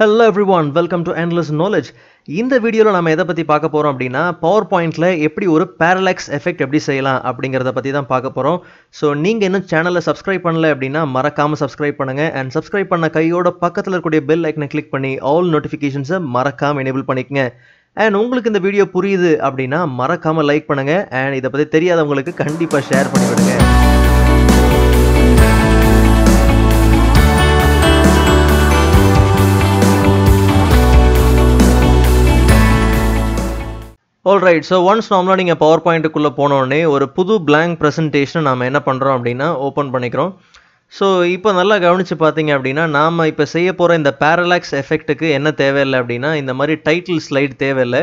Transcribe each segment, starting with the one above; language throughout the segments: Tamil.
hello every one welcome to endless knowledge இந்த வீடியோவில் நம்ம எதை பற்றி பார்க்க போகிறோம் அப்படின்னா பவர் பாயிண்டில் எப்படி ஒரு பேரலாக்ஸ் எஃபெக்ட் எப்படி செய்யலாம் அப்படிங்கிறத பற்றி தான் பார்க்க போகிறோம் ஸோ நீங்கள் இன்னும் சேனலை சப்ஸ்கிரைப் பண்ணலை அப்படின்னா மறக்காமல் சப்ஸ்கிரைப் பண்ணுங்கள் அண்ட் சப்ஸ்கிரைப் பண்ண கையோட பக்கத்தில் இருக்கக்கூடிய பெல் ஐக்கனை கிளிக் பண்ணி ஆல் நோட்டிஃபிகேஷன்ஸை மறக்காமல் எனேபிள் பண்ணிக்கங்க அண்ட் உங்களுக்கு இந்த வீடியோ புரியுது அப்படின்னா மறக்காமல் லைக் பண்ணுங்கள் அண்ட் இதை பற்றி தெரியாதவங்களுக்கு கண்டிப்பாக ஷேர் பண்ணிவிடுங்க ஆல்ரைட் ஸோ ஒன்ஸ் நார்மலாக நீங்கள் பவர் பாயிண்ட்டுக்குள்ளே போனோடனே ஒரு புது பிளாங்க் ப்ரெசன்டேஷனை நாம் என்ன பண்ணுறோம் அப்படின்னா ஓப்பன் பண்ணிக்கிறோம் ஸோ இப்போ நல்லா கவனித்து பார்த்தீங்க அப்படின்னா நாம் இப்போ செய்ய போகிற இந்த பேரலாக்ஸ் எஃபெக்ட்டுக்கு என்ன தேவையில்லை அப்படின்னா இந்த மாதிரி டைட்டில் ஸ்லைட் தேவையில்லை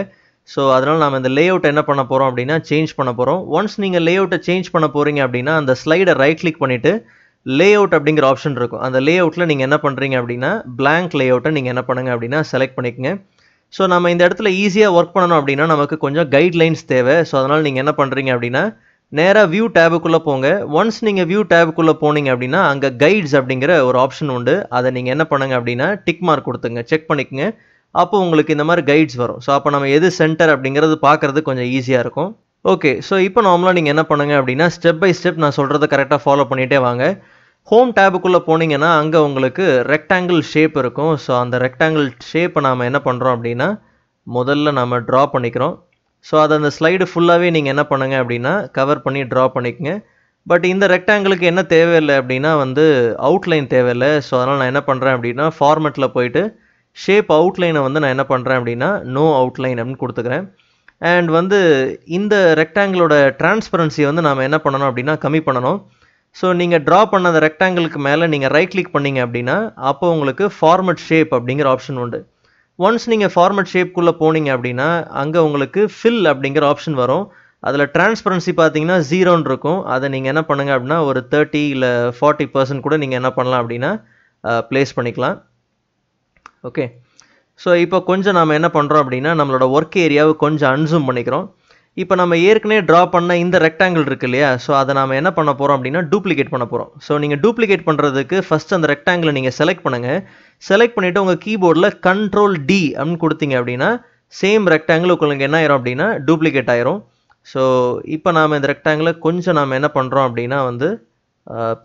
ஸோ அதனால் நாம் இந்த லே அவுட் என்ன பண்ண போகிறோம் அப்படின்னா சேஞ்ச் பண்ண போகிறோம் ஒன்ஸ் நீங்கள் லே அவுட்டை சேஞ்ச் பண்ண போகிறீங்க அப்படின்னா அந்த ஸ்லைடை ரைட் கிளிக் பண்ணிவிட்டு லே அவுட் அப்படிங்கிற ஆப்ஷன் இருக்கும் அந்த லே அவுட்டில் நீங்கள் என்ன பண்ணுறீங்க அப்படின்னா பிளாங்க் லே அவுட்டை நீங்கள் என்ன பண்ணுங்கள் அப்படின்னா செலக்ட் பண்ணிக்கங்க ஸோ நம்ம இந்த இடத்துல ஈஸியாக ஒர்க் பண்ணணும் அப்படின்னா நமக்கு கொஞ்சம் கைட்லைன்ஸ் தேவை ஸோ அதனால் நீங்கள் என்ன பண்ணுறீங்க அப்படின்னா நேராக வியூ டேபுக்குள்ளே போங்க ஒன்ஸ் நீங்கள் வியூ டேபுக்குள்ளே போனீங்க அப்படின்னா அங்கே கைட்ஸ் அப்படிங்கிற ஒரு ஆப்ஷன் உண்டு அதை நீங்கள் என்ன பண்ணுங்கள் அப்படின்னா டிக் மார்க் கொடுத்துங்க செக் பண்ணிக்கங்க அப்போ உங்களுக்கு இந்த மாதிரி கைட்ஸ் வரும் ஸோ அப்போ நம்ம எது சென்டர் அப்படிங்கிறது பார்க்குறது கொஞ்சம் ஈஸியாக இருக்கும் ஓகே ஸோ இப்போ நார்மலாக நீங்கள் என்ன பண்ணுங்கள் அப்படின்னா ஸ்டெப் பை ஸ்டெப் நான் சொல்கிறத கரெக்டாக ஃபாலோ பண்ணிகிட்டே வாங்க ஹோம் டேபுக்குள்ளே போனீங்கன்னா அங்கே உங்களுக்கு ரெக்டாங்கிள் ஷேப் இருக்கும் ஸோ அந்த ரெக்டாங்கிள் ஷேப்பை நாம் என்ன பண்ணுறோம் அப்படின்னா முதல்ல நம்ம ட்ரா பண்ணிக்கிறோம் ஸோ அதை அந்த ஸ்லைடு ஃபுல்லாகவே நீங்கள் என்ன பண்ணுங்க அப்படின்னா கவர் பண்ணி ட்ரா பண்ணிக்கங்க பட் இந்த ரெக்டாங்கிளுக்கு என்ன தேவையில்லை அப்படின்னா வந்து அவுட்லைன் தேவையில்லை ஸோ அதனால் நான் என்ன பண்ணுறேன் அப்படின்னா ஃபார்மெட்டில் போயிட்டு ஷேப் அவுட்லைனை வந்து நான் என்ன பண்ணுறேன் அப்படின்னா நோ அவுட்லைன் அப்படின்னு கொடுத்துக்கிறேன் அண்ட் வந்து இந்த ரெக்டாங்கிளோட டிரான்ஸ்பரன்சியை வந்து நாம் என்ன பண்ணணும் அப்படின்னா கம்மி பண்ணணும் ஸோ நீங்கள் ட்ரா பண்ண அந்த ரெக்டாங்கிளுக்கு மேலே நீங்கள் ரைட் கிளிக் பண்ணிங்க அப்படின்னா அப்போ உங்களுக்கு ஃபார்மட் ஷேப் அப்படிங்கிற ஆப்ஷன் உண்டு ஒன்ஸ் நீங்கள் ஃபார்மட் ஷேப்குள்ளே போனீங்க அப்படின்னா அங்கே உங்களுக்கு ஃபில் அப்படிங்கிற ஆப்ஷன் வரும் அதில் டிரான்ஸ்பரன்சி பார்த்தீங்கன்னா ஜீரோன்னு இருக்கும் அதை நீங்கள் என்ன பண்ணுங்கள் அப்படின்னா ஒரு தேர்ட்டி இல்லை ஃபார்ட்டி பர்சன்ட் கூட நீங்கள் என்ன பண்ணலாம் அப்படின்னா ப்ளேஸ் பண்ணிக்கலாம் ஓகே ஸோ இப்போ கொஞ்சம் நாம் என்ன பண்ணுறோம் அப்படின்னா நம்மளோட ஒர்க் ஏரியாவை கொஞ்சம் அன்சூம் பண்ணிக்கிறோம் இப்போ நம்ம ஏற்கனவே ட்ரா பண்ண இந்த ரெக்டாங்கிள் இருக்கு இல்லையா ஸோ அதை நாம் என்ன பண்ண போகிறோம் அப்படின்னா டூப்ளிகேட் பண்ண போகிறோம் ஸோ நீங்கள் டூப்ளிகேட் பண்ணுறதுக்கு ஃபஸ்ட் அந்த ரெக்டாங்கிளை நீங்கள் செலக்ட் பண்ணுங்கள் செலக்ட் பண்ணிவிட்டு உங்கள் கீபோர்டில் கண்ட்ரோல் டி அப்படின்னு கொடுத்தீங்க அப்படின்னா சேம் ரெக்டாங்கிள் உங்களுக்கு என்ன ஆயிரும் அப்படின்னா டூப்ளிகேட் ஆயிரும் ஸோ இப்போ நாம் இந்த ரெக்டாங்கிளை கொஞ்சம் நாம் என்ன பண்ணுறோம் அப்படின்னா வந்து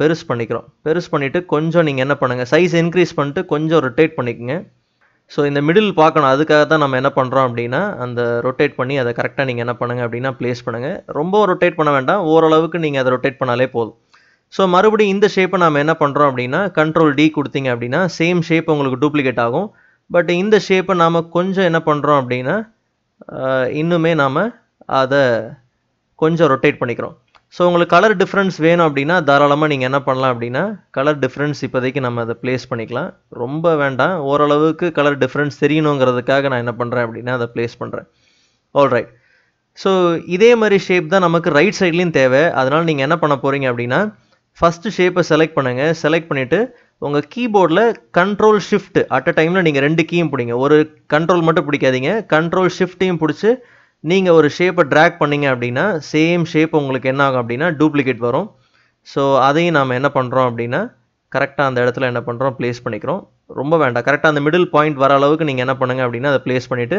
பெருசு பண்ணிக்கிறோம் பெருசு பண்ணிவிட்டு கொஞ்சம் நீங்கள் என்ன பண்ணுங்கள் சைஸ் இன்க்ரீஸ் பண்ணிட்டு கொஞ்சம் ரொட்டேட் பண்ணிக்கோங்க ஸோ இந்த மிடில் பார்க்கணும் அதுக்காக தான் நம்ம என்ன பண்ணுறோம் அப்படின்னா அந்த ரொட்டேட் பண்ணி அதை கரெக்டாக நீங்கள் என்ன பண்ணுங்கள் அப்படின்னா ப்ளேஸ் பண்ணுங்கள் ரொம்ப ரொட்டேட் பண்ண வேண்டாம் ஓரளவுக்கு நீங்கள் அதை ரொட்டேட் பண்ணாலே போதும் ஸோ மறுபடியும் இந்த ஷேப்பை நம்ம என்ன பண்ணுறோம் அப்படின்னா கண்ட்ரோல் டி கொடுத்தீங்க அப்படின்னா சேம் ஷேப் உங்களுக்கு டூப்ளிகேட் ஆகும் பட் இந்த ஷேப்பை நாம் கொஞ்சம் என்ன பண்ணுறோம் அப்படின்னா இன்னுமே நாம் அதை கொஞ்சம் ரொட்டேட் பண்ணிக்கிறோம் ஸோ உங்களுக்கு கலர் டிஃப்ரென்ஸ் வேணும் அப்படின்னா தாராளமாக நீங்கள் என்ன பண்ணலாம் அப்படின்னா கலர் டிஃப்ரென்ஸ் இப்போதைக்கு நம்ம அதை ப்ளேஸ் பண்ணிக்கலாம் ரொம்ப வேண்டாம் ஓரளவுக்கு கலர் டிஃப்ரென்ஸ் தெரியணுங்கிறதுக்காக நான் என்ன பண்ணுறேன் அப்படின்னா அதை ப்ளேஸ் பண்ணுறேன் ஆல்ரைட் ஸோ இதே மாதிரி ஷேப் தான் நமக்கு ரைட் சைட்லேயும் தேவை அதனால் நீங்கள் என்ன பண்ண போகிறீங்க அப்படின்னா ஃபஸ்ட்டு ஷேப்பை செலக்ட் பண்ணுங்கள் செலக்ட் பண்ணிவிட்டு உங்கள் கீபோர்டில் கண்ட்ரோல் ஷிஃப்ட் அட் அ டைமில் நீங்கள் ரெண்டு கீயும் பிடிங்க ஒரு கண்ட்ரோல் மட்டும் பிடிக்காதீங்க கண்ட்ரோல் ஷிஃப்ட்டையும் பிடிச்சி நீங்கள் ஒரு ஷேப்பை ட்ராக் பண்ணிங்க அப்படின்னா சேம் ஷேப் உங்களுக்கு என்ன ஆகும் அப்படின்னா டூப்ளிகேட் வரும் ஸோ அதையும் நாம் என்ன பண்ணுறோம் அப்படின்னா கரெக்டாக அந்த இடத்துல என்ன பண்ணுறோம் ப்ளேஸ் பண்ணிக்கிறோம் ரொம்ப வேண்டாம் கரெக்டாக அந்த மிடில் பாயிண்ட் வர அளவுக்கு நீங்கள் என்ன பண்ணுங்கள் அப்படின்னா அதை ப்ளேஸ் பண்ணிவிட்டு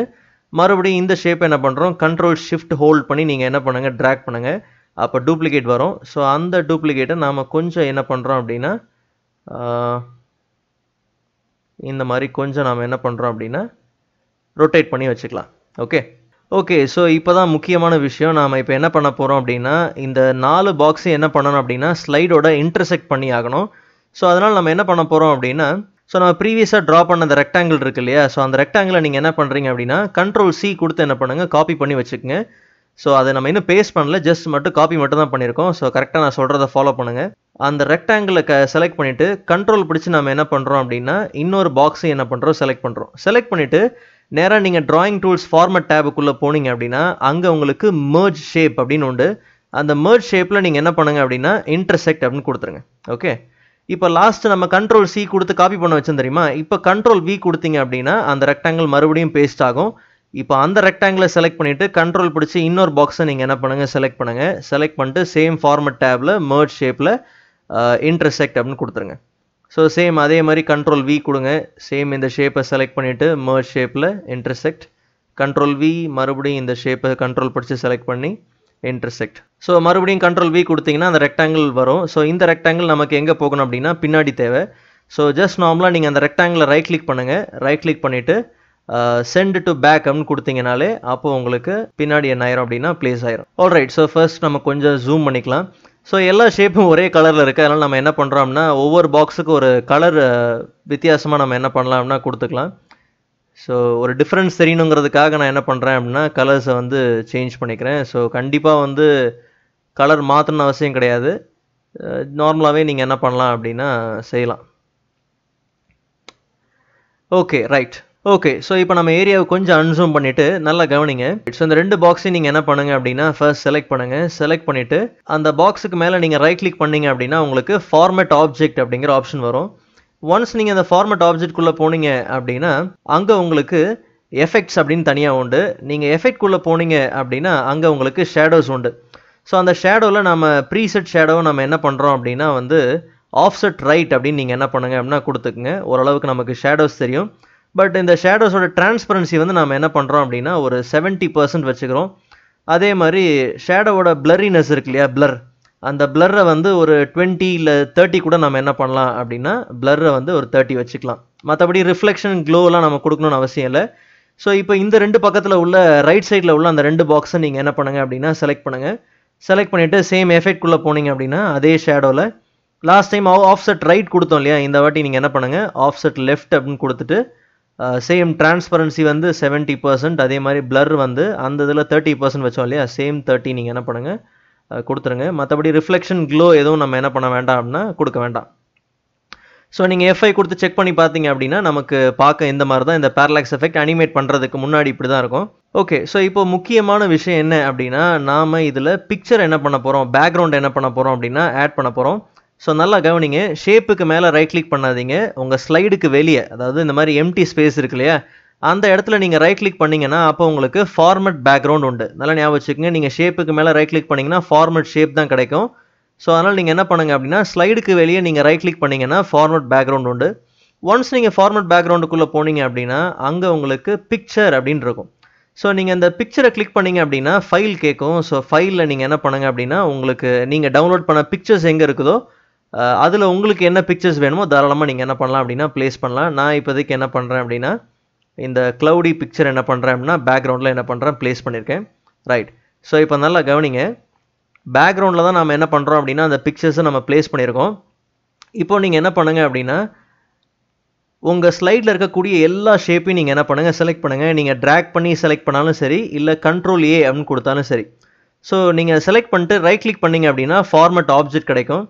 மறுபடியும் இந்த ஷேப் என்ன பண்ணுறோம் கண்ட்ரோல் ஷிஃப்ட் ஹோல்ட் பண்ணி நீங்கள் என்ன பண்ணுங்கள் ட்ராக் பண்ணுங்கள் அப்போ டூப்ளிகேட் வரும் ஸோ அந்த டூப்ளிகேட்டை நாம் கொஞ்சம் என்ன பண்ணுறோம் அப்படின்னா இந்த மாதிரி கொஞ்சம் நாம் என்ன பண்ணுறோம் அப்படின்னா ரொட்டேட் பண்ணி வச்சுக்கலாம் ஓகே ஓகே ஸோ இப்போ தான் முக்கியமான விஷயம் நாம் இப்போ என்ன பண்ண போகிறோம் அப்படின்னா இந்த நாலு பாக்ஸு என்ன பண்ணணும் அப்படின்னா ஸ்லைடோட இன்டர்செக்ட் பண்ணி ஆகணும் ஸோ அதனால் நம்ம என்ன பண்ண போகிறோம் அப்படின்னா ஸோ நம்ம ப்ரீவியஸாக ட்ரா பண்ண அந்த ரெக்டாங்கிள் இருக்கு இல்லையா ஸோ அந்த ரெக்டாங்கிளை நீங்கள் என்ன பண்ணுறீங்க அப்படின்னா கண்ட்ரோல் சி கொடுத்து என்ன பண்ணுங்கள் காப்பி பண்ணி வச்சுக்கோங்க ஸோ அதை நம்ம இன்னும் பேஸ்ட் பண்ணல ஜஸ்ட் மட்டும் காப்பி மட்டும் தான் பண்ணியிருக்கோம் ஸோ கரெக்டாக நான் சொல்கிறத ஃபாலோ பண்ணுங்கள் அந்த ரெக்டாங்கிளை க செலக்ட் பண்ணிவிட்டு கண்ட்ரோல் பிடிச்சி நம்ம என்ன பண்ணுறோம் அப்படின்னா இன்னொரு பாக்ஸு என்ன பண்ணுறோம் செலக்ட் பண்ணுறோம் செலக்ட் பண்ணிவிட்டு நேராக நீங்கள் ட்ராயிங் டூல்ஸ் ஃபார்மட் டேபுக்குள்ளே போனீங்க அப்படின்னா அங்கே உங்களுக்கு மேர்ஜ் ஷேப் அப்படின்னு உண்டு அந்த மேர்ஜ் ஷேப்பில் நீங்கள் என்ன பண்ணுங்கள் அப்படின்னா இன்டர்செக்ட் அப்படின்னு கொடுத்துருங்க ஓகே இப்போ லாஸ்ட் நம்ம கண்ட்ரோல் சி கொடுத்து காப்பி பண்ண வச்சோம் தெரியுமா இப்போ கண்ட்ரோல் வி கொடுத்தீங்க அப்படின்னா அந்த ரெக்டாங்கிள் மறுபடியும் பேஸ்ட் ஆகும் இப்போ அந்த ரெக்டாங்கிளை செலக்ட் பண்ணிவிட்டு கண்ட்ரோல் பிடிச்சி இன்னொரு பாக்ஸை நீங்கள் என்ன பண்ணுங்கள் செலக்ட் பண்ணுங்கள் செலக்ட் பண்ணிட்டு சேம் ஃபார்மட் டேபில் மேர்ஜ் ஷேப்பில் இன்டர்செக்ட் அப்படின்னு கொடுத்துருங்க ஸோ சேம் அதே மாதிரி கண்ட்ரோல் வி கொடுங்க சேம் இந்த ஷேப்பை செலக்ட் பண்ணிவிட்டு மர்ஜ் ஷேப்பில் இன்டர்செக்ட் கண்ட்ரோல் வி மறுபடியும் இந்த ஷேப்பை கண்ட்ரோல் படித்து செலக்ட் பண்ணி இன்டர்செக்ட் ஸோ மறுபடியும் கண்ட்ரோல் வி கொடுத்தீங்கன்னா அந்த ரெக்டாங்கிள் வரும் ஸோ இந்த ரெக்டாங்கிள் நமக்கு எங்கே போகணும் அப்படின்னா பின்னாடி தேவை ஸோ ஜஸ்ட் நார்மலாக நீங்கள் அந்த ரெக்டாங்கிளை ரைட் கிளிக் பண்ணுங்கள் ரைட் கிளிக் பண்ணிவிட்டு சென்ட் டு பேக் அப்படின்னு கொடுத்தீங்கனாலே அப்போது உங்களுக்கு பின்னாடி என்ன ஆயிரும் அப்படின்னா ப்ளேஸ் ஆயிரும் ரைட் ஸோ ஃபர்ஸ்ட் நம்ம கொஞ்சம் ஜூம் பண்ணிக்கலாம் ஸோ எல்லா ஷேப்பும் ஒரே கலரில் இருக்குது அதனால் நம்ம என்ன பண்ணுறோம்னா ஒவ்வொரு பாக்ஸுக்கு ஒரு கலர் வித்தியாசமாக நம்ம என்ன பண்ணலாம்னா கொடுத்துக்கலாம் ஸோ ஒரு டிஃப்ரென்ஸ் தெரியணுங்கிறதுக்காக நான் என்ன பண்ணுறேன் அப்படின்னா கலர்ஸை வந்து சேஞ்ச் பண்ணிக்கிறேன் ஸோ கண்டிப்பாக வந்து கலர் மாற்றணும் அவசியம் கிடையாது நார்மலாகவே நீங்கள் என்ன பண்ணலாம் அப்படின்னா செய்யலாம் ஓகே ரைட் ஓகே ஸோ இப்போ நம்ம ஏரியாவை கொஞ்சம் அன்சூம் பண்ணிவிட்டு நல்லா கவனிங்க ஸோ இந்த ரெண்டு பாக்ஸையும் நீங்கள் என்ன பண்ணுங்கள் அப்படின்னா ஃபர்ஸ்ட் செலக்ட் பண்ணுங்கள் செலக்ட் பண்ணிவிட்டு அந்த பாக்ஸுக்கு மேலே நீங்கள் ரைட் கிளிக் பண்ணிங்க அப்படின்னா உங்களுக்கு ஃபார்மேட் ஆப்ஜெக்ட் அப்படிங்கிற ஆப்ஷன் வரும் ஒன்ஸ் நீங்கள் அந்த ஃபார்மேட் ஆப்ஜெக்ட்குள்ளே போனீங்க அப்படின்னா அங்கே உங்களுக்கு எஃபெக்ட்ஸ் அப்படின்னு தனியாக உண்டு நீங்கள் எஃபெக்ட்குள்ளே போனீங்க அப்படின்னா அங்கே உங்களுக்கு ஷேடோஸ் உண்டு ஸோ அந்த ஷேடோவில் நம்ம ப்ரீசெட் ஷேடோவை நம்ம என்ன பண்ணுறோம் அப்படின்னா வந்து ஆஃப்செட் ரைட் அப்படின்னு நீங்கள் என்ன பண்ணுங்கள் அப்படின்னா கொடுத்துக்குங்க ஓரளவுக்கு நமக்கு ஷேடோஸ் தெரியும் பட் இந்த ஷேடோஸோட டிரான்ஸ்பரன்சி வந்து நம்ம என்ன பண்ணுறோம் அப்படின்னா ஒரு செவன்ட்டி பர்சன்ட் வச்சுக்கிறோம் அதே மாதிரி ஷேடோவோட பிளரினஸ் இருக்கு இல்லையா பிளர் அந்த பிளரை வந்து ஒரு டுவெண்ட்டி இல்லை தேர்ட்டி கூட நம்ம என்ன பண்ணலாம் அப்படின்னா பிளரை வந்து ஒரு தேர்ட்டி வச்சுக்கலாம் மற்றபடி ரிஃப்ளெக்ஷன் க்ளோவெலாம் நம்ம கொடுக்கணும்னு அவசியம் இல்லை ஸோ இப்போ இந்த ரெண்டு பக்கத்தில் உள்ள ரைட் சைடில் உள்ள அந்த ரெண்டு பாக்ஸை நீங்கள் என்ன பண்ணுங்கள் அப்படின்னா செலக்ட் பண்ணுங்கள் செலக்ட் பண்ணிவிட்டு சேம் எஃபெக்ட்குள்ளே போனீங்க அப்படின்னா அதே ஷேடோவில் last time offset right கொடுத்தோம் இல்லையா இந்த வாட்டி நீங்கள் என்ன பண்ணுங்கள் ஆஃப் செட் லெஃப்ட் அப்படின்னு கொடுத்துட்டு சேம் டிரான்ஸ்பரன்சி வந்து செவன்ட்டி பர்சன்ட் அதே மாதிரி பிளர் வந்து அந்த இதில் தேர்ட்டி பர்சன்ட் வச்சோம் இல்லையா சேம் தேர்ட்டி நீங்கள் என்ன பண்ணுங்கள் கொடுத்துருங்க மற்றபடி ரிஃப்ளெக்ஷன் க்ளோ எதுவும் நம்ம என்ன பண்ண வேண்டாம் அப்படின்னா கொடுக்க வேண்டாம் ஸோ நீங்கள் எஃப்ஐ கொடுத்து செக் பண்ணி பார்த்தீங்க அப்படின்னா நமக்கு பார்க்க இந்த மாதிரி தான் இந்த பேரலாக்ஸ் எஃபெக்ட் அனிமேட் பண்ணுறதுக்கு முன்னாடி இப்படி தான் இருக்கும் ஓகே ஸோ இப்போ முக்கியமான விஷயம் என்ன அப்படின்னா நாம் இதில் பிக்சர் என்ன பண்ண போகிறோம் பேக்ரவுண்ட் என்ன பண்ண போகிறோம் அப்படின்னா ஆட் பண்ண போகிறோம் ஸோ நல்லா கவனிங்க ஷேப்புக்கு மேலே ரைட் கிளிக் பண்ணாதீங்க உங்கள் ஸ்லைடுக்கு வெளியே அதாவது இந்த மாதிரி எம்டி ஸ்பேஸ் இருக்கு இல்லையா அந்த இடத்துல நீங்கள் ரைட் கிளிக் பண்ணிங்கன்னா அப்போ உங்களுக்கு ஃபார்மட் பேக்ரவுண்ட் உண்டு நல்லா ஞாபகம் வச்சுக்கோங்க நீங்கள் ஷேப்புக்கு மேலே ரைட் கிளிக் பண்ணிங்கன்னா ஃபார்மட் ஷேப் தான் கிடைக்கும் ஸோ அதனால் நீங்கள் என்ன பண்ணுங்கள் அப்படின்னா ஸ்லைடுக்கு வெளியே நீங்கள் ரைட் கிளிக் பண்ணிங்கன்னா ஃபார்மட் பேக்ரவுண்ட் உண்டு ஒன்ஸ் நீங்கள் ஃபார்மட் பேக்ரவுண்டுக்குள்ளே போனீங்க அப்படின்னா அங்கே உங்களுக்கு பிக்சர் அப்படின்னு இருக்கும் ஸோ நீங்கள் அந்த பிக்சரை கிளிக் பண்ணிங்க அப்படின்னா ஃபைல் கேட்கும் ஸோ ஃபைலில் நீங்கள் என்ன பண்ணுங்கள் அப்படின்னா உங்களுக்கு நீங்கள் டவுன்லோட் பண்ண பிக்சர்ஸ் எங்கே இருக்குதோ அதில் உங்களுக்கு என்ன பிக்சர்ஸ் வேணுமோ தாராளமாக நீங்கள் என்ன பண்ணலாம் அப்படின்னா ப்ளேஸ் பண்ணலாம் நான் இப்போதைக்கு என்ன பண்ணுறேன் அப்படின்னா இந்த க்ளவுடி பிக்சர் என்ன பண்ணுறேன் அப்படின்னா பேக்ரவுண்டில் என்ன பண்ணுறேன் ப்ளேஸ் பண்ணியிருக்கேன் ரைட் ஸோ இப்போ நல்லா கவனிங்க பேக்ரவுண்டில் தான் நம்ம என்ன பண்ணுறோம் அப்படின்னா அந்த பிக்சர்ஸை நம்ம ப்ளேஸ் பண்ணியிருக்கோம் இப்போ நீங்கள் என்ன பண்ணுங்கள் அப்படின்னா உங்கள் ஸ்லைடில் இருக்கக்கூடிய எல்லா ஷேப்பையும் நீங்கள் என்ன பண்ணுங்கள் செலக்ட் பண்ணுங்கள் நீங்கள் ட்ராக் பண்ணி செலக்ட் பண்ணாலும் சரி இல்லை கண்ட்ரோல் ஏ அப்படின்னு கொடுத்தாலும் சரி ஸோ நீங்கள் செலக்ட் பண்ணிட்டு ரைட் கிளிக் பண்ணிங்க அப்படின்னா ஃபார்மெட் ஆப்ஜெக்ட் கிடைக்கும்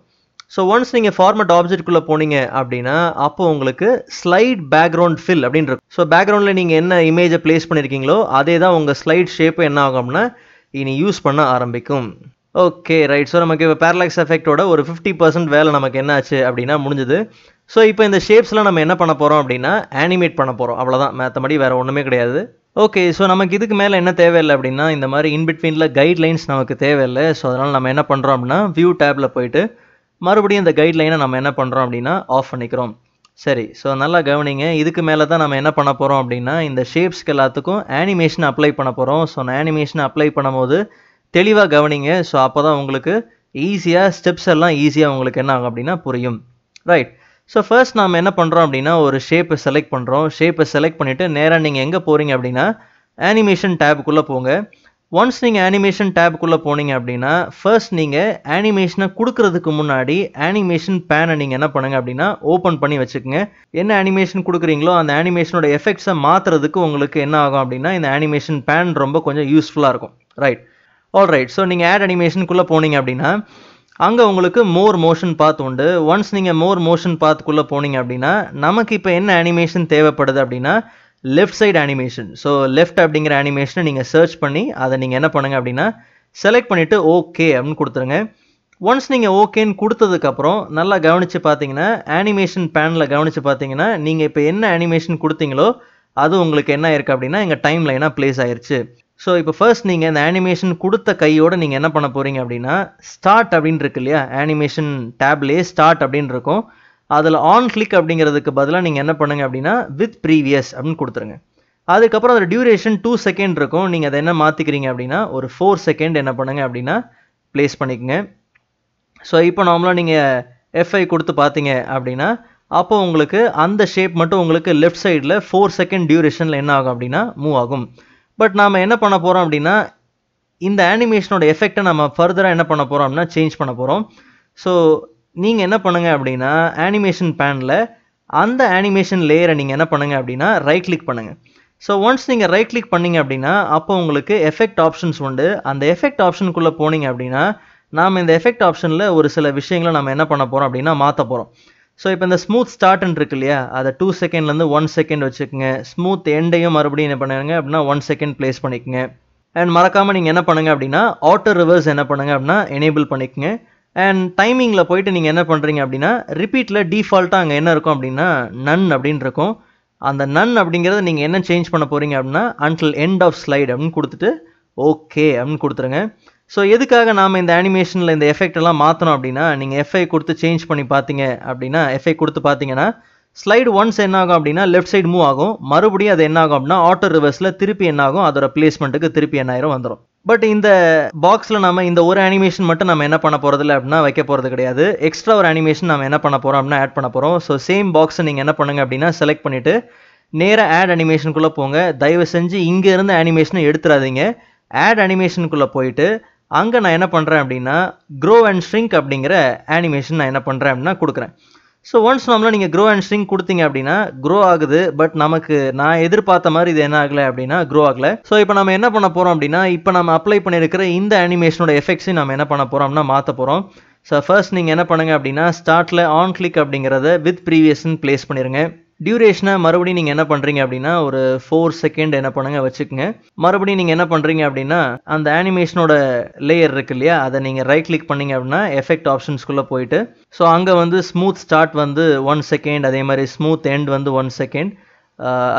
ஸோ ஒன்ஸ் நீங்கள் ஃபார்மட் ஆப்ஜெக்ட்குள்ளே போனீங்க அப்படின்னா அப்போ உங்களுக்கு ஸ்லைட் பேக்ரவுண்ட் ஃபில் இருக்கும் ஸோ பேக்ரவுண்டில் நீங்கள் என்ன இமேஜை ப்ளேஸ் பண்ணியிருக்கீங்களோ அதே தான் உங்கள் ஸ்லைட் ஷேப்பு என்ன ஆகும் அப்படின்னா இனி யூஸ் பண்ண ஆரம்பிக்கும் ஓகே ரைட் ஸோ நமக்கு இப்போ பேரலாக்ஸ் எஃபெக்டோட ஒரு ஃபிஃப்டி பர்சன்ட் வேலை நமக்கு என்ன ஆச்சு அப்படின்னா முடிஞ்சது ஸோ இப்போ இந்த ஷேப்ஸ்லாம் நம்ம என்ன பண்ண போகிறோம் அப்படின்னா ஆனிமேட் பண்ண போகிறோம் அவ்வளோதான் மற்றபடி வேறு ஒன்றுமே கிடையாது ஓகே ஸோ நமக்கு இதுக்கு மேலே என்ன தேவையில்லை அப்படின்னா இந்த மாதிரி இன்பிட்வீனில் கைட்லைன்ஸ் நமக்கு தேவையில்லை ஸோ அதனால் நம்ம என்ன பண்ணுறோம் அப்படின்னா வியூ டேப்பில் போயிட்டு மறுபடியும் இந்த கைட்லைனை நம்ம என்ன பண்ணுறோம் அப்படின்னா ஆஃப் பண்ணிக்கிறோம் சரி ஸோ நல்லா கவனிங்க இதுக்கு மேலே தான் நம்ம என்ன பண்ண போகிறோம் அப்படின்னா இந்த ஷேப்ஸ்க்கு எல்லாத்துக்கும் ஆனிமேஷன் அப்ளை பண்ண போகிறோம் ஸோ நான் ஆனிமேஷன் அப்ளை பண்ணும்போது தெளிவாக கவனிங்க ஸோ அப்போ தான் உங்களுக்கு ஈஸியாக ஸ்டெப்ஸ் எல்லாம் ஈஸியாக உங்களுக்கு என்ன ஆகும் அப்படின்னா புரியும் ரைட் ஸோ ஃபர்ஸ்ட் நாம் என்ன பண்ணுறோம் அப்படின்னா ஒரு ஷேப்பை செலக்ட் பண்ணுறோம் ஷேப்பை செலக்ட் பண்ணிவிட்டு நேராக நீங்கள் எங்கே போகிறீங்க அப்படின்னா ஆனிமேஷன் டேபுக்குள்ளே போங்க ஒன்ஸ் நீங்கள் அனிமேஷன் டேபுக்குள்ளே போனீங்க அப்படின்னா ஃபர்ஸ்ட் நீங்கள் அனிமேஷனை கொடுக்கறதுக்கு முன்னாடி அனிமேஷன் பேனை நீங்கள் என்ன பண்ணுங்கள் அப்படின்னா ஓப்பன் பண்ணி வச்சுக்கோங்க என்ன அனிமேஷன் கொடுக்குறீங்களோ அந்த அனிமேஷனோட எஃபெக்ட்ஸை மாற்றுறதுக்கு உங்களுக்கு என்ன ஆகும் அப்படின்னா இந்த அனிமேஷன் பேன் ரொம்ப கொஞ்சம் யூஸ்ஃபுல்லாக இருக்கும் ரைட் ஆல் ரைட் ஸோ நீங்கள் ஆட் அனிமேஷனுக்குள்ளே போனீங்க அப்படின்னா அங்கே உங்களுக்கு மோர் மோஷன் பாத் உண்டு ஒன்ஸ் நீங்கள் மோர் மோஷன் பார்த்துக்குள்ளே போனீங்க அப்படின்னா நமக்கு இப்போ என்ன அனிமேஷன் தேவைப்படுது அப்படின்னா left side animation so left அப்படிங்கிற அனிமேஷனை நீங்கள் சர்ச் பண்ணி அதை நீங்கள் என்ன பண்ணுங்கள் அப்படின்னா செலக்ட் பண்ணிவிட்டு ஓகே அப்படின்னு கொடுத்துருங்க ஒன்ஸ் நீங்கள் ஓகேன்னு கொடுத்ததுக்கப்புறம் நல்லா கவனித்து பார்த்தீங்கன்னா அனிமேஷன் பேனில் கவனித்து பார்த்தீங்கன்னா நீங்கள் இப்போ என்ன அனிமேஷன் கொடுத்தீங்களோ அது உங்களுக்கு என்ன இருக்குது அப்படின்னா எங்கள் டைம் லைனாக ப்ளேஸ் ஆயிடுச்சு ஸோ இப்போ ஃபர்ஸ்ட் நீங்கள் இந்த அனிமேஷன் கொடுத்த கையோடு நீங்கள் என்ன பண்ண போகிறீங்க அப்படின்னா ஸ்டார்ட் அப்படின்னு இருக்கு இல்லையா அனிமேஷன் டேப்லேயே ஸ்டார்ட் அப்படின்னு இருக்கும் அதில் ஆன் கிளிக் அப்படிங்கிறதுக்கு பதிலாக நீங்கள் என்ன பண்ணுங்கள் அப்படின்னா வித் ப்ரீவியஸ் அப்படின்னு கொடுத்துருங்க அதுக்கப்புறம் அதில் டியூரேஷன் டூ செகண்ட் இருக்கும் நீங்கள் அதை என்ன மாற்றிக்கிறீங்க அப்படின்னா ஒரு ஃபோர் செகண்ட் என்ன பண்ணுங்கள் அப்படின்னா ப்ளேஸ் பண்ணிக்கோங்க ஸோ இப்போ நார்மலாக நீங்கள் எஃப்ஐ கொடுத்து பார்த்தீங்க அப்படின்னா அப்போ உங்களுக்கு அந்த ஷேப் மட்டும் உங்களுக்கு லெஃப்ட் சைடில் ஃபோர் செகண்ட் டியூரேஷனில் என்ன ஆகும் அப்படின்னா மூவ் ஆகும் பட் நாம் என்ன பண்ண போகிறோம் அப்படின்னா இந்த அனிமேஷனோட எஃபெக்டை நம்ம ஃபர்தராக என்ன பண்ண போகிறோம் அப்படின்னா சேஞ்ச் பண்ண போகிறோம் ஸோ நீங்கள் என்ன பண்ணுங்கள் அப்படின்னா ஆனிமேஷன் பேனில் அந்த ஆனிமேஷன் லேயரை நீங்கள் என்ன பண்ணுங்கள் அப்படின்னா ரைட் கிளிக் பண்ணுங்கள் ஸோ ஒன்ஸ் நீங்கள் ரைட் கிளிக் பண்ணிங்க அப்படின்னா அப்போ உங்களுக்கு எஃபெக்ட் ஆப்ஷன்ஸ் உண்டு அந்த எஃபெக்ட் ஆப்ஷனுக்குள்ளே போனீங்க அப்படின்னா நாம் இந்த எஃபெக்ட் ஆப்ஷனில் ஒரு சில விஷயங்களை நம்ம என்ன பண்ண போகிறோம் அப்படின்னா மாற்ற போகிறோம் ஸோ இப்போ இந்த ஸ்மூத் ஸ்டார்ட்னு இருக்கு இல்லையா அதை டூ செகண்ட்லேருந்து ஒன் செகண்ட் வச்சுக்கோங்க ஸ்மூத் எண்டையும் மறுபடியும் என்ன பண்ணுங்க அப்படின்னா ஒன் செகண்ட் ப்ளேஸ் பண்ணிக்கோங்க அண்ட் மறக்காமல் நீங்கள் என்ன பண்ணுங்கள் அப்படின்னா ஆட்டோ ரிவர்ஸ் என்ன பண்ணுங்கள் அப்படின்னா எனேபிள் பண்ணிக்கோங்க அண்ட் டைமிங்கில் போயிட்டு நீங்கள் என்ன பண்ணுறீங்க அப்படின்னா ரிப்பீட்டில் டிஃபால்ட்டாக அங்கே என்ன இருக்கும் அப்படின்னா நன் அப்படின்னு இருக்கும் அந்த நன் அப்படிங்கிறத நீங்கள் என்ன சேஞ்ச் பண்ண போகிறீங்க அப்படின்னா அன்டில் எண்ட் ஆஃப் ஸ்லைட் அப்படின்னு கொடுத்துட்டு ஓகே அப்படின்னு கொடுத்துருங்க ஸோ எதுக்காக நாம் இந்த அனிமேஷனில் இந்த எஃபெக்ட் எல்லாம் மாற்றணும் அப்படின்னா நீங்கள் எஃப்ஐ கொடுத்து சேஞ்ச் பண்ணி பார்த்தீங்க அப்படின்னா எஃப்ஐ கொடுத்து பார்த்தீங்கன்னா ஸ்லைடு ஒன்ஸ் என்ன ஆகும் அப்படின்னா லெஃப்ட் சைடு மூவ் ஆகும் மறுபடியும் அது என்ன ஆகும் அப்படின்னா ஆட்டோ ரிவர்ஸில் திருப்பி என்ன ஆகும் அதோட பிளேஸ்மெண்ட்டுக்கு திருப்பி எண்ணாயிரம் வந்துடும் பட் இந்த பாக்ஸில் நம்ம இந்த ஒரு அனிமேஷன் மட்டும் நம்ம என்ன பண்ண இல்லை அப்படின்னா வைக்க போகிறது கிடையாது எக்ஸ்ட்ரா ஒரு அனிமேஷன் நம்ம என்ன பண்ண போகிறோம் அப்படின்னா ஆட் பண்ண போகிறோம் ஸோ சேம் பாக்ஸை நீங்கள் என்ன பண்ணுங்க அப்படின்னா செலக்ட் பண்ணிவிட்டு நேராக ஆட் அனிமேஷனுக்குள்ளே போங்க தயவு செஞ்சு இங்கேருந்து அனிமேஷனை எடுத்துடாதீங்க ஆட் அனிமேஷனுக்குள்ளே போயிட்டு அங்கே நான் என்ன பண்ணுறேன் அப்படின்னா க்ரோ அண்ட் ஷ்ரிங்க் அப்படிங்கிற அனிமேஷன் நான் என்ன பண்ணுறேன் அப்படின்னா கொடுக்குறேன் ஸோ ஒன்ஸ் நம்மளால் நீங்கள் க்ரோ அண்ட் ஸ்ட்ரிங் கொடுத்தீங்க அப்படின்னா க்ரோ ஆகுது பட் நமக்கு நான் எதிர்பார்த்த மாதிரி இது என்ன ஆகலை அப்படின்னா க்ரோ ஆகலை ஸோ இப்போ நம்ம என்ன பண்ண போகிறோம் அப்படின்னா இப்போ நம்ம அப்ளை பண்ணியிருக்கிற இந்த அனிமேஷனோட எஃபெக்ட்ஸையும் நம்ம என்ன பண்ண போகிறோம்னா மாற்ற போகிறோம் ஸோ ஃபர்ஸ்ட் நீங்கள் என்ன பண்ணுங்கள் அப்படின்னா ஸ்டார்ட்டில் ஆன் கிளிக் அப்படிங்கிறத வித் ப்ரீவியஸ்ன்னு ப்ளேஸ் பண்ணிடுங்க டியூரேஷனை மறுபடியும் நீங்கள் என்ன பண்ணுறீங்க அப்படின்னா ஒரு ஃபோர் செகண்ட் என்ன பண்ணுங்க வச்சுக்கோங்க மறுபடியும் நீங்கள் என்ன பண்ணுறீங்க அப்படின்னா அந்த ஆனிமேஷனோட லேயர் இருக்கு இல்லையா அதை நீங்கள் ரைட் கிளிக் பண்ணீங்க அப்படின்னா எஃபெக்ட் ஆப்ஷன்ஸ்குள்ளே போயிட்டு ஸோ அங்கே வந்து ஸ்மூத் ஸ்டார்ட் வந்து ஒன் செகண்ட் அதே மாதிரி ஸ்மூத் எண்ட் வந்து ஒன் செகண்ட்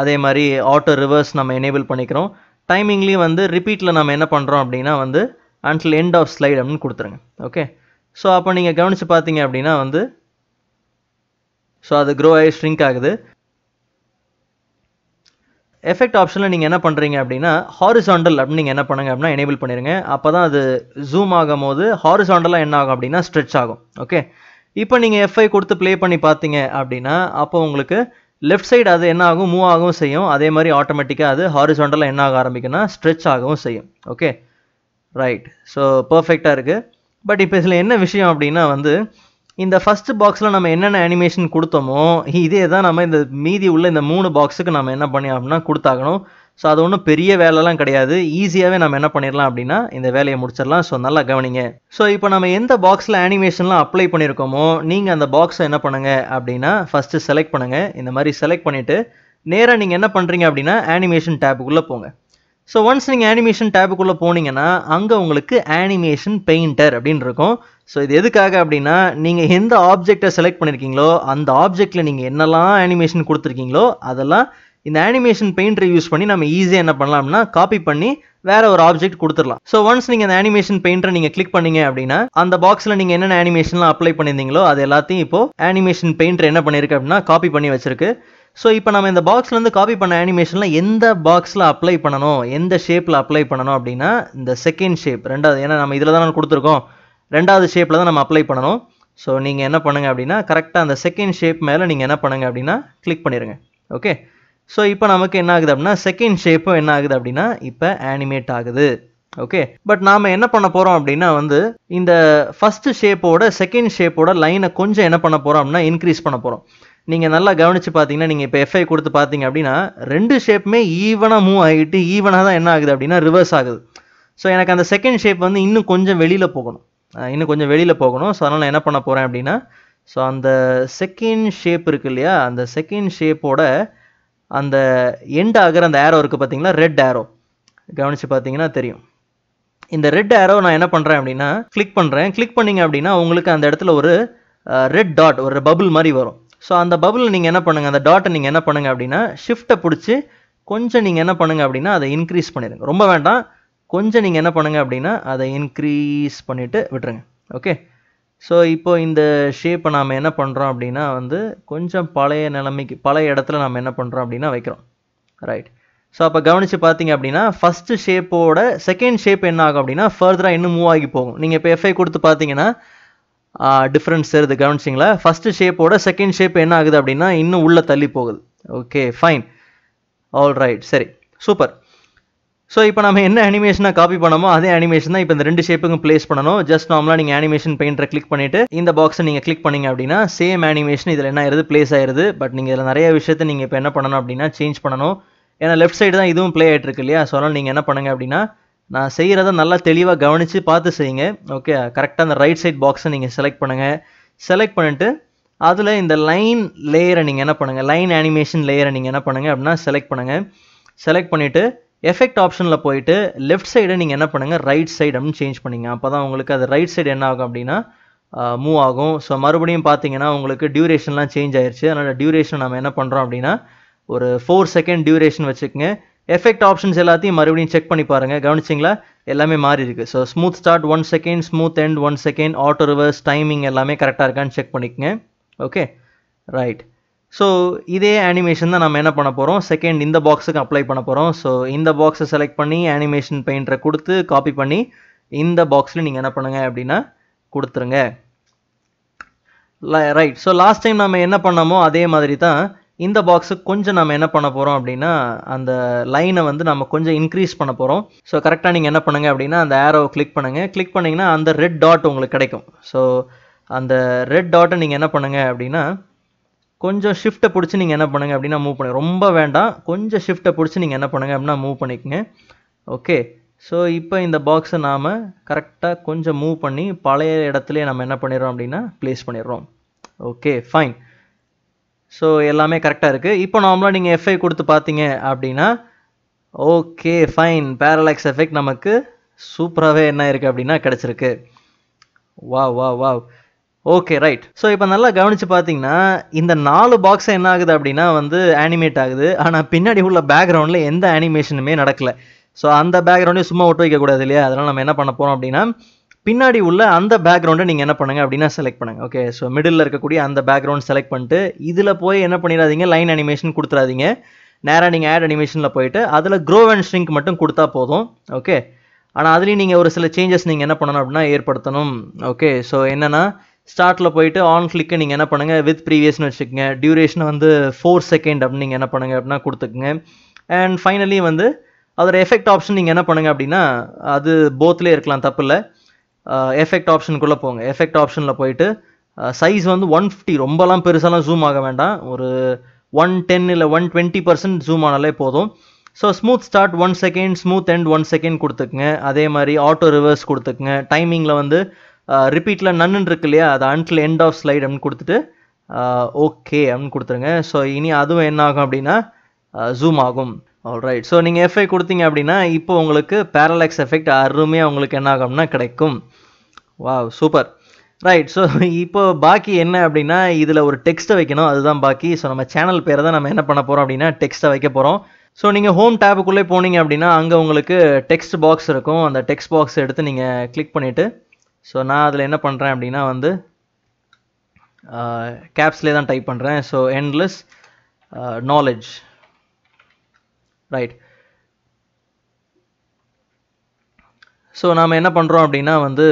அதே மாதிரி ஆட்டோ ரிவர்ஸ் நம்ம எனேபிள் பண்ணிக்கிறோம் டைமிங்லேயும் வந்து ரிப்பீட்டில் நம்ம என்ன பண்ணுறோம் அப்படின்னா வந்து அன்டில் எண்ட் ஆஃப் ஸ்லைட் அப்படின்னு கொடுத்துருங்க ஓகே ஸோ அப்போ நீங்கள் கவனித்து பார்த்தீங்க அப்படின்னா வந்து ஸோ அது க்ரோ ஆகி ஸ்ட்ரிங்க் ஆகுது எஃபெக்ட் ஆப்ஷனில் நீங்கள் என்ன பண்ணுறீங்க அப்படின்னா ஹாரிசாண்டல் அப்படின்னு நீங்கள் என்ன பண்ணுங்க அப்படின்னா எனேபிள் பண்ணிடுங்க அப்போ தான் அது ஜூம் ஆகும் போது ஹாரிசாண்டலாக என்ன ஆகும் அப்படின்னா ஸ்ட்ரெச் ஆகும் ஓகே இப்போ நீங்கள் எஃப்ஐ கொடுத்து ப்ளே பண்ணி பார்த்தீங்க அப்படின்னா அப்போ உங்களுக்கு லெஃப்ட் சைடு அது என்ன ஆகும் மூவ் ஆகவும் செய்யும் அதே மாதிரி ஆட்டோமேட்டிக்காக அது ஹாரிசாண்டலாக என்ன ஆக ஆரம்பிக்குன்னா ஸ்ட்ரெச் ஆகவும் செய்யும் ஓகே ரைட் ஸோ பர்ஃபெக்டாக இருக்குது பட் இப்போ இதில் என்ன விஷயம் அப்படின்னா வந்து இந்த ஃபஸ்ட்டு பாக்ஸில் நம்ம என்னென்ன அனிமேஷன் கொடுத்தோமோ இதே தான் நம்ம இந்த மீதி உள்ள இந்த மூணு பாக்ஸுக்கு நம்ம என்ன பண்ணி அப்படின்னா கொடுத்தாகணும் ஸோ அது ஒன்றும் பெரிய வேலைலாம் கிடையாது ஈஸியாகவே நம்ம என்ன பண்ணிடலாம் அப்படின்னா இந்த வேலையை முடிச்சிடலாம் ஸோ நல்லா கவனிங்க ஸோ இப்போ நம்ம எந்த பாக்ஸில் அனிமேஷன்லாம் அப்ளை பண்ணியிருக்கோமோ நீங்கள் அந்த பாக்ஸை என்ன பண்ணுங்கள் அப்படின்னா ஃபஸ்ட்டு செலக்ட் பண்ணுங்கள் இந்த மாதிரி செலக்ட் பண்ணிவிட்டு நேராக நீங்கள் என்ன பண்ணுறீங்க அப்படின்னா அனிமேஷன் டேப்புக்குள்ளே போங்க ஸோ ஒன்ஸ் நீங்கள் அனிமேஷன் டேபுக்குள்ளே போனீங்கன்னா அங்கே உங்களுக்கு அனிமேஷன் பெயிண்டர் அப்படின்னு இருக்கும் ஸோ இது எதுக்காக அப்படின்னா நீங்கள் எந்த ஆப்ஜெக்டை செலக்ட் பண்ணியிருக்கீங்களோ அந்த ஆப்ஜெக்டில் நீங்கள் என்னெல்லாம் அனிமேஷன் கொடுத்துருக்கீங்களோ அதெல்லாம் இந்த அனிமேஷன் பெயிண்டரை யூஸ் பண்ணி நம்ம ஈஸியாக என்ன பண்ணலாம்னா காப்பி பண்ணி வேற ஒரு ஆப்ஜெக்ட் கொடுத்துடலாம் ஸோ ஒன்ஸ் நீங்கள் அந்த அனிமேஷன் பெயிண்டரை நீங்கள் கிளிக் பண்ணீங்க அப்படின்னா அந்த பாக்ஸில் நீங்கள் என்னென்ன அனிமேஷன்லாம் அப்ளை பண்ணியிருந்தீங்களோ அது எல்லாத்தையும் இப்போ அனிமேஷன் பெயிண்டர் என்ன பண்ணியிருக்கு அப்படின்னா காப்பி பண்ணி வச்சிருக்கு ஸோ இப்போ நம்ம இந்த பாக்ஸ்லேருந்து காப்பி பண்ண அனிமேஷனில் எந்த பாக்ஸில் அப்ளை பண்ணணும் எந்த ஷேப்பில் அப்ளை பண்ணணும் அப்படின்னா இந்த செகண்ட் ஷேப் ரெண்டாவது ஏன்னா நம்ம இதில் தான் கொடுத்துருக்கோம் ரெண்டாவது ஷேப்பில் தான் நம்ம அப்ளை பண்ணணும் ஸோ நீங்கள் என்ன பண்ணுங்கள் அப்படின்னா கரெக்டாக அந்த செகண்ட் ஷேப் மேலே நீங்கள் என்ன பண்ணுங்கள் அப்படின்னா கிளிக் பண்ணிடுங்க ஓகே ஸோ இப்போ நமக்கு என்ன ஆகுது அப்படின்னா செகண்ட் ஷேப்பும் என்ன ஆகுது அப்படின்னா இப்போ ஆனிமேட் ஆகுது ஓகே பட் நாம் என்ன பண்ண போகிறோம் அப்படின்னா வந்து இந்த ஃபஸ்ட்டு ஷேப்போட செகண்ட் ஷேப்போட லைனை கொஞ்சம் என்ன பண்ண போகிறோம் அப்படின்னா இன்க்ரீஸ் பண்ண போகிறோம் நீங்கள் நல்லா கவனித்து பார்த்தீங்கன்னா நீங்கள் இப்போ எஃப்ஐ கொடுத்து பார்த்தீங்க அப்படின்னா ரெண்டு ஷேப்புமே ஈவனாக மூவ் ஆகிட்டு ஈவனாக தான் என்ன ஆகுது அப்படின்னா ரிவர்ஸ் ஆகுது ஸோ எனக்கு அந்த செகண்ட் ஷேப் வந்து இன்னும் கொஞ்சம் வெளியில் போகணும் இன்னும் கொஞ்சம் வெளியில் போகணும் ஸோ அதனால் என்ன பண்ண போகிறேன் அப்படின்னா ஸோ அந்த செகண்ட் ஷேப் இருக்கு இல்லையா அந்த செகண்ட் ஷேப்போட அந்த எண்ட் ஆகிற அந்த ஏரோ இருக்குது பார்த்தீங்களா ரெட் ஏரோ கவனித்து பார்த்தீங்கன்னா தெரியும் இந்த ரெட் ஏரோ நான் என்ன பண்ணுறேன் அப்படின்னா கிளிக் பண்ணுறேன் கிளிக் பண்ணிங்க அப்படின்னா உங்களுக்கு அந்த இடத்துல ஒரு ரெட் டாட் ஒரு பபுள் மாதிரி வரும் ஸோ அந்த பபுளில் நீங்கள் என்ன பண்ணுங்கள் அந்த டாட்டை நீங்கள் என்ன பண்ணுங்கள் அப்படின்னா ஷிஃப்ட்டை பிடிச்சி கொஞ்சம் நீங்கள் என்ன பண்ணுங்கள் அப்படின்னா அதை இன்க்ரீஸ் பண்ணிடுங்க ரொம்ப வேண்டாம் கொஞ்சம் நீங்கள் என்ன பண்ணுங்கள் அப்படின்னா அதை இன்க்ரீஸ் பண்ணிவிட்டு விட்டுருங்க ஓகே ஸோ இப்போ இந்த ஷேப்பை நாம் என்ன பண்ணுறோம் அப்படின்னா வந்து கொஞ்சம் பழைய நிலைமைக்கு பழைய இடத்துல நாம் என்ன பண்ணுறோம் அப்படின்னா வைக்கிறோம் ரைட் ஸோ அப்போ கவனித்து பார்த்தீங்க அப்படின்னா ஃபஸ்ட்டு ஷேப்போட செகண்ட் ஷேப் என்ன ஆகும் அப்படின்னா ஃபர்தராக இன்னும் மூவ் ஆகி போகும் நீங்கள் இப்போ எஃப்ஐ கொடுத்து பார்த்தீங்கன்னா டிஃப்ரென்ஸ் தெரியுது கவனிச்சிங்களா ஃபஸ்ட்டு ஷேப்போட செகண்ட் ஷேப் என்ன ஆகுது அப்படின்னா இன்னும் உள்ளே தள்ளி போகுது ஓகே ஃபைன் ஆல் ரைட் சரி சூப்பர் ஸோ இப்போ நம்ம என்ன அனிமேஷனாக காப்பி பண்ணமோ அதே அனிமேஷன் தான் இப்போ இந்த ரெண்டு ஷேப்புக்கும் பிளேஸ் பண்ணணும் ஜஸ்ட் நார்மலாக நீங்கள் அனிமேஷன் பெயிண்டரை கிளிக் பண்ணிவிட்டு இந்த பாக்ஸை நீங்கள் கிளிக் பண்ணிங்க அப்படின்னா சேம் அனிமேஷன் இதில் என்ன ஆயிருது பிளேஸ் ஆயிருது பட் நீங்கள் இதில் நிறைய விஷயத்தை நீங்கள் இப்போ என்ன பண்ணணும் அப்படின்னா சேஞ்ச் பண்ணணும் ஏன்னா லெஃப்ட் சைடு தான் இதுவும் ப்ளே ஆகிட்டு இருக்கு இல்லையா ஸோ அதனால் நீங்கள் என்ன பண்ணுங்கள் அப்படின்னா நான் செய்கிறத நல்லா தெளிவாக கவனித்து பார்த்து செய்யுங்க ஓகே கரெக்டாக அந்த ரைட் சைட் பாக்ஸை நீங்கள் செலக்ட் பண்ணுங்கள் செலக்ட் பண்ணிவிட்டு அதில் இந்த லைன் லேயரை நீங்கள் என்ன பண்ணுங்கள் லைன் அனிமேஷன் லேயரை நீங்கள் என்ன பண்ணுங்கள் அப்படின்னா செலக்ட் பண்ணுங்கள் செலக்ட் பண்ணிவிட்டு எஃபெக்ட் ஆப்ஷனில் போயிட்டு லெஃப்ட் சைடை நீங்கள் என்ன பண்ணுங்கள் ரைட் சைடு அப்படின்னு சேஞ்ச் பண்ணிங்க அப்போ தான் உங்களுக்கு அது ரைட் சைடு என்ன ஆகும் அப்படின்னா மூவ் ஆகும் ஸோ மறுபடியும் பார்த்தீங்கன்னா உங்களுக்கு டியூரேஷன்லாம் சேஞ்ச் ஆயிடுச்சு அதனால் டியூரேஷன் நம்ம என்ன பண்ணுறோம் அப்படின்னா ஒரு ஃபோர் செகண்ட் டியூரேஷன் வச்சுக்கோங்க எஃபெக்ட் ஆப்ஷன்ஸ் எல்லாத்தையும் மறுபடியும் செக் பண்ணி பாருங்கள் கவனிச்சிங்களா எல்லாமே மாறி இருக்குது so smooth start one second smooth end one second auto reverse timing எல்லாமே கரெக்டாக இருக்கான்னு செக் பண்ணிக்கங்க ஓகே ரைட் ஸோ இதே அனிமேஷன் தான் நம்ம என்ன பண்ண போகிறோம் செகண்ட் இந்த பாக்ஸுக்கு அப்ளை பண்ண போகிறோம் ஸோ இந்த பாக்ஸை செலக்ட் பண்ணி அனிமேஷன் பெயிண்டரை கொடுத்து காப்பி பண்ணி இந்த பாக்ஸில் நீங்கள் என்ன பண்ணுங்கள் அப்படின்னா கொடுத்துருங்க ரைட் ஸோ லாஸ்ட் டைம் நம்ம என்ன பண்ணோமோ அதே மாதிரி தான் இந்த பாக்ஸுக்கு கொஞ்சம் நம்ம என்ன பண்ண போகிறோம் அப்படின்னா அந்த லைனை வந்து நம்ம கொஞ்சம் இன்க்ரீஸ் பண்ண போகிறோம் ஸோ கரெக்டாக நீங்கள் என்ன பண்ணுங்கள் அப்படின்னா அந்த ஏரோவை கிளிக் பண்ணுங்கள் கிளிக் பண்ணிங்கன்னா அந்த ரெட் டாட் உங்களுக்கு கிடைக்கும் ஸோ அந்த ரெட் டாட்டை நீங்கள் என்ன பண்ணுங்கள் அப்படின்னா கொஞ்சம் ஷிஃப்ட்டை பிடிச்சி நீங்கள் என்ன பண்ணுங்கள் அப்படின்னா மூவ் பண்ணி ரொம்ப வேண்டாம் கொஞ்சம் ஷிஃப்ட்டை பிடிச்சி நீங்கள் என்ன பண்ணுங்கள் அப்படின்னா மூவ் பண்ணிக்கோங்க ஓகே ஸோ இப்போ இந்த பாக்ஸை நாம் கரெக்டாக கொஞ்சம் மூவ் பண்ணி பழைய இடத்துலேயே நம்ம என்ன பண்ணிடுறோம் அப்படின்னா ப்ளேஸ் பண்ணிடுறோம் ஓகே ஃபைன் ஸோ எல்லாமே கரெக்டாக இருக்குது இப்போ நார்மலாக நீங்கள் எஃப்ஐ கொடுத்து பார்த்தீங்க அப்படின்னா ஓகே ஃபைன் பேரலாக்ஸ் எஃபெக்ட் நமக்கு சூப்பராகவே என்ன இருக்குது அப்படின்னா கிடச்சிருக்கு வா வா வா ஓகே ரைட் ஸோ இப்போ நல்லா கவனித்து பார்த்தீங்கன்னா இந்த நாலு பாக்ஸை என்ன ஆகுது அப்படின்னா வந்து ஆனிமேட் ஆகுது ஆனால் பின்னாடி உள்ள பேக்ரவுண்டில் எந்த அனிமேஷனுமே நடக்கலை ஸோ அந்த பேக்ரவுண்டே சும்மா ஒட்டு வைக்கக்கூடாது இல்லையா அதனால் நம்ம என்ன பண்ண போகிறோம் அப்படின்னா பின்னாடி உள்ள அந்த பேக்ரவுண்டை நீங்கள் என்ன பண்ணுங்க அப்படின்னா செலக்ட் பண்ணுங்க ஓகே ஸோ மிடில் இருக்கக்கூடிய அந்த பேக்ரவுண்ட் செலக்ட் பண்ணிட்டு இதில் போய் என்ன பண்ணிடாதீங்க லைன் அனிமேஷன் கொடுத்துடாதீங்க நேராக நீங்கள் ஆட் அனிமேஷனில் போயிட்டு அதில் க்ரோ அண்ட் ஸ்ட்ரிங்க் மட்டும் கொடுத்தா போதும் ஓகே ஆனால் அதுலேயும் நீங்கள் ஒரு சில சேஞ்சஸ் நீங்கள் என்ன பண்ணணும் அப்படின்னா ஏற்படுத்தணும் ஓகே ஸோ என்னென்னா ஸ்டார்ட்டில் போயிட்டு ஆன் கிளிக்கு நீங்கள் என்ன பண்ணுங்கள் வித் ப்ரீவியஸ்னு வச்சுக்கோங்க டியூரேஷன் வந்து ஃபோர் செகண்ட் அப்படின்னு நீங்கள் என்ன பண்ணுங்கள் அப்படின்னா கொடுத்துக்குங்க அண்ட் ஃபைனலி வந்து அதோட எஃபெக்ட் ஆப்ஷன் நீங்கள் என்ன பண்ணுங்கள் அப்படின்னா அது போத்துலேயே இருக்கலாம் தப்பு இல்லை எஃபெக்ட் ஆப்ஷனுக்குள்ளே போங்க எஃபெக்ட் ஆப்ஷனில் போயிட்டு சைஸ் வந்து ஒன் ஃபிஃப்டி ரொம்பலாம் பெருசாலாம் ஜூம் ஆக வேண்டாம் ஒரு ஒன் டென் இல்லை ஒன் டுவெண்ட்டி பர்சன்ட் ஜூம் ஆனாலே போதும் so smooth start one second smooth end one second கொடுத்துக்குங்க அதே மாதிரி ஆட்டோ ரிவர்ஸ் கொடுத்துக்குங்க டைமிங்கில் வந்து ரிப்பீட்டில் நன்னு இருக்கு இல்லையா அது அன்டில் எண்ட் ஆஃப் ஸ்லைட் அப்படின்னு கொடுத்துட்டு ஓகே அப்படின்னு கொடுத்துருங்க ஸோ இனி அதுவும் என்ன ஆகும் அப்படின்னா ஜூம் ஆகும் ஆல்ரைட் ஸோ நீங்கள் எஃப்ஐ கொடுத்தீங்க அப்படின்னா இப்போ உங்களுக்கு பேரலாக்ஸ் எஃபெக்ட் அருமையாக உங்களுக்கு என்ன ஆகும்னா கிடைக்கும் வா சூப்பர் ரைட் ஸோ இப்போ பாக்கி என்ன அப்படின்னா இதில் ஒரு டெக்ஸ்ட்டை வைக்கணும் அதுதான் பாக்கி ஸோ நம்ம சேனல் பேரை தான் நம்ம என்ன பண்ண போகிறோம் அப்படின்னா டெக்ஸ்ட்டை வைக்க போகிறோம் ஸோ நீங்கள் ஹோம் டேபுக்குள்ளே போனீங்க அப்படின்னா அங்கே உங்களுக்கு டெக்ஸ்ட் பாக்ஸ் இருக்கும் அந்த டெக்ஸ்ட் பாக்ஸ் எடுத்து நீங்கள் கிளிக் பண்ணிவிட்டு ஸோ நான் அதில் என்ன பண்ணுறேன் அப்படின்னா வந்து கேப்ஸ்லேயே தான் டைப் பண்ணுறேன் so endless knowledge right so நாம் என்ன பண்ணுறோம் அப்படின்னா வந்து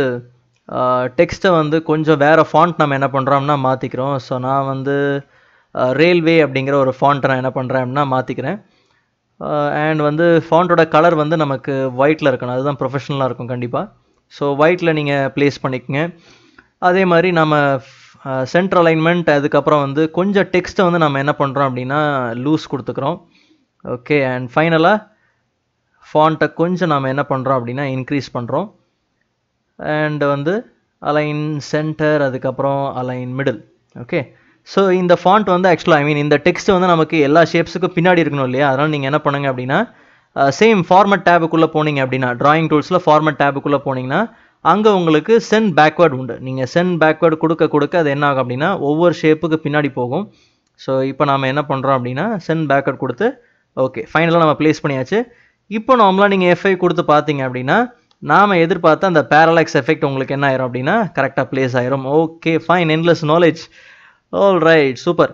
டெக்ஸ்ட்டை வந்து கொஞ்சம் வேறு ஃபாண்ட் நம்ம என்ன பண்ணுறோம்னா மாற்றிக்கிறோம் ஸோ நான் வந்து ரயில்வே அப்படிங்கிற ஒரு ஃபாண்ட்டை நான் என்ன பண்ணுறேன் அப்படின்னா மாற்றிக்கிறேன் அண்ட் வந்து ஃபாண்ட்டோட கலர் வந்து நமக்கு ஒயிட்டில் இருக்கணும் அதுதான் ப்ரொஃபஷனலாக இருக்கும் கண்டிப்பாக ஸோ ஒயிட்டில் நீங்கள் ப்ளேஸ் பண்ணிக்கோங்க அதே மாதிரி நம்ம சென்ட்ரல் அலைன்மெண்ட் அதுக்கப்புறம் வந்து கொஞ்சம் டெக்ஸ்ட்டை வந்து நம்ம என்ன பண்ணுறோம் அப்படின்னா லூஸ் கொடுத்துக்கிறோம் ஓகே அண்ட் ஃபைனலாக ஃபாண்ட்டை கொஞ்சம் நாம் என்ன பண்ணுறோம் அப்படின்னா இன்க்ரீஸ் பண்ணுறோம் அண்டு வந்து அலைன் சென்டர் அதுக்கப்புறம் அலைன் மிடில் ஓகே ஸோ இந்த ஃபாண்ட் வந்து ஆக்சுவலாக ஐ மீன் இந்த டெக்ஸ்ட் வந்து நமக்கு எல்லா ஷேப்ஸுக்கும் பின்னாடி இருக்கணும் இல்லையா அதனால் நீங்கள் என்ன பண்ணுங்கள் அப்படின்னா சேம் ஃபார்மட் டேபுக்குள்ளே போனீங்க அப்படின்னா ட்ராயிங் டூல்ஸில் ஃபார்மட் டேபுக்குள்ளே போனீங்கன்னா அங்கே உங்களுக்கு சென்ட் பேக்வேர்டு உண்டு நீங்கள் சென்ட் பேக்வேர்டு கொடுக்க கொடுக்க அது என்ன ஆகும் அப்படின்னா ஒவ்வொரு ஷேப்புக்கு பின்னாடி போகும் ஸோ இப்போ நாம் என்ன பண்ணுறோம் அப்படின்னா சென்ட் பேக்வேர்டு கொடுத்து ஓகே ஃபைனலாக நம்ம ப்ளேஸ் பண்ணியாச்சு இப்போ நார்மலாக நீங்கள் எஃப்ஐ கொடுத்து பார்த்தீங்க அப்படின்னா நாம் எதிர்பார்த்த அந்த பேரலாக்ஸ் எஃபெக்ட் உங்களுக்கு என்ன ஆயிரும் அப்படின்னா கரெக்டாக ப்ளேஸ் ஆயிரும் okay fine endless knowledge all right super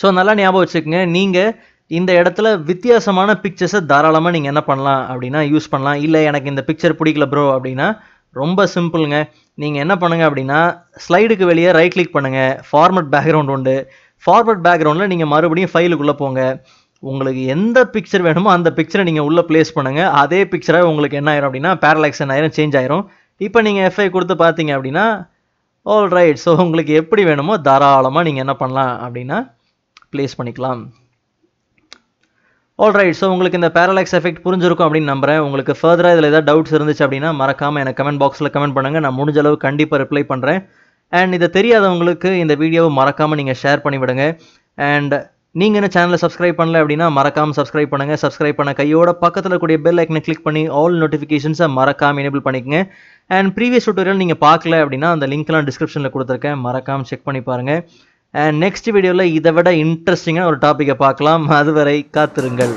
so நல்லா ஞாபகம் வச்சுக்கோங்க நீங்கள் இந்த இடத்துல வித்தியாசமான பிக்சர்ஸை தாராளமாக நீங்கள் என்ன பண்ணலாம் அப்படின்னா யூஸ் பண்ணலாம் இல்லை எனக்கு இந்த பிக்சர் பிடிக்கல ப்ரோ அப்படின்னா ரொம்ப சிம்பிளுங்க நீங்கள் என்ன பண்ணுங்கள் அப்படின்னா ஸ்லைடுக்கு வெளியே ரைட் கிளிக் பண்ணுங்கள் ஃபார்மட் பேக்ரவுண்ட் உண்டு ஃபார்மட் பேக்ரவுண்டில் நீங்கள் மறுபடியும் ஃபைலுக்குள்ளே போங்க உங்களுக்கு எந்த பிக்சர் வேணுமோ அந்த பிக்சரை நீங்கள் உள்ளே ப்ளேஸ் பண்ணுங்கள் அதே பிக்சராக உங்களுக்கு என்ன ஆயிரும் அப்படின்னா பேரலாக்சன் ஆயிரும் சேஞ்ச் ஆயிரும் இப்போ நீங்கள் எஃப்ஐ கொடுத்து பார்த்தீங்க அப்படின்னா ஆல் ரைட் ஸோ உங்களுக்கு எப்படி வேணுமோ தாராளமாக நீங்கள் என்ன பண்ணலாம் அப்படின்னா ப்ளேஸ் பண்ணிக்கலாம் ஆல் ரைட் ஸோ உங்களுக்கு இந்த பேரலாக்ஸ் எஃபெக்ட் புரிஞ்சிருக்கும் அப்படின்னு நம்புறேன் உங்களுக்கு ஃபர்தராக இதில் ஏதாவது டவுட்ஸ் இருந்துச்சு அப்படின்னா மறக்காமல் எனக்கு கமெண்ட் பாக்ஸில் கமெண்ட் பண்ணுங்கள் நான் முடிஞ்ச அளவு கண்டிப்பாக ரிப்ளை பண்ணுறேன் அண்ட் இதை தெரியாதவங்களுக்கு இந்த வீடியோவை மறக்காமல் நீங்கள் ஷேர் பண்ணிவிடுங்க அண்ட் நீங்கள் என்ன சேனலை சப்ஸ்கிரைப் பண்ணல அப்படின்னா மறக்காமல் சப்ஸ்கிரைப் பண்ணுங்கள் சப்ஸ்கிரைப் பண்ண கையோட பக்கத்தில் கூடிய பெல் ஐக்கனை கிளிக் பண்ணி ஆல் நோட்டிஃபிகேஷன்ஸை மறக்காமல் எனேபிள் பண்ணிக்கங்க அண்ட் ப்ரீவியஸ் டூட்டோரியல் நீங்கள் பார்க்கல அப்படின்னா அந்த லிங்க்லாம் டிஸ்கிரிப்ஷனில் கொடுத்துருக்கேன் மறக்காமல் செக் பண்ணி பாருங்கள் அண்ட் நெக்ஸ்ட் வீடியோவில் இதை விட இன்ட்ரெஸ்டிங்காக ஒரு டாப்பிக்கை பார்க்கலாம் அதுவரை காத்திருங்கள்